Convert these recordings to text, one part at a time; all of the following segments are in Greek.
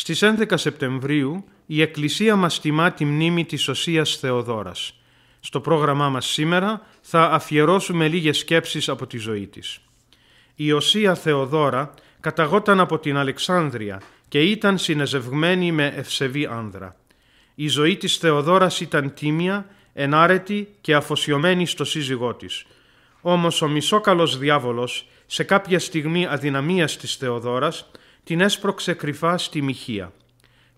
Στις 11 Σεπτεμβρίου η Εκκλησία μας τιμά τη μνήμη της οσίας Θεοδόρας. Στο πρόγραμμά μας σήμερα θα αφιερώσουμε λίγες σκέψεις από τη ζωή της. Η Οσία Θεοδόρα καταγόταν από την Αλεξάνδρεια και ήταν συνεζευγμένη με ευσεβή άνδρα. Η ζωή της Θεοδόρας ήταν τίμια, ενάρετη και αφοσιωμένη στο σύζυγό της. Όμως ο μισόκαλος διάβολος, σε κάποια στιγμή αδυναμίας της Θεοδόρας, την έσπρωξε κρυφά στη μοιχεία.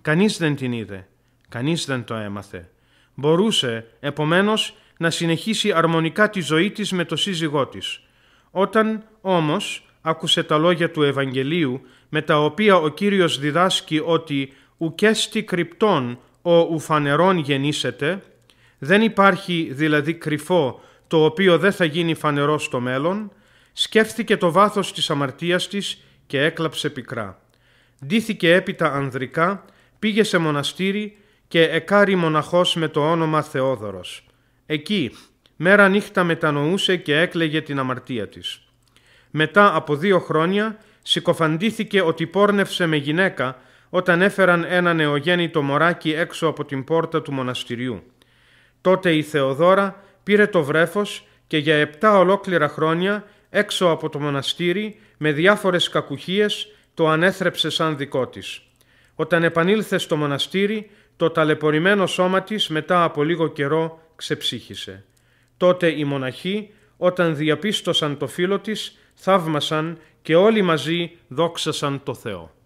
Κανείς δεν την είδε, κανείς δεν το έμαθε. Μπορούσε, επομένως, να συνεχίσει αρμονικά τη ζωή της με το σύζυγό της. Όταν, όμως, άκουσε τα λόγια του Ευαγγελίου, με τα οποία ο Κύριος διδάσκει ότι «ουκέστη κρυπτών ο ουφανερών γεννήσετε» δεν υπάρχει δηλαδή κρυφό το οποίο δεν θα γίνει φανερό στο μέλλον, σκέφτηκε το βάθος της αμαρτίας της και έκλαψε πικρά. Ντύθηκε έπειτα ανδρικά, πήγε σε μοναστήρι και εκάρι μοναχός με το όνομα Θεόδωρος. Εκεί μέρα νύχτα μετανοούσε και έκλαιγε την αμαρτία της. Μετά από δύο χρόνια συκοφαντήθηκε ότι πόρνευσε με γυναίκα όταν έφεραν ένα νεογέννητο μωράκι έξω από την πόρτα του μοναστηριού. Τότε η Θεοδώρα πήρε το βρέφος και για επτά ολόκληρα χρόνια έξω από το μοναστήρι με διάφορες κακουχίες το ανέθρεψε σαν δικό της. Όταν επανήλθε στο μοναστήρι, το ταλαιπωρημένο σώμα της μετά από λίγο καιρό ξεψύχησε. Τότε οι μοναχοί, όταν διαπίστωσαν το φίλο της, θαύμασαν και όλοι μαζί δόξασαν το Θεό.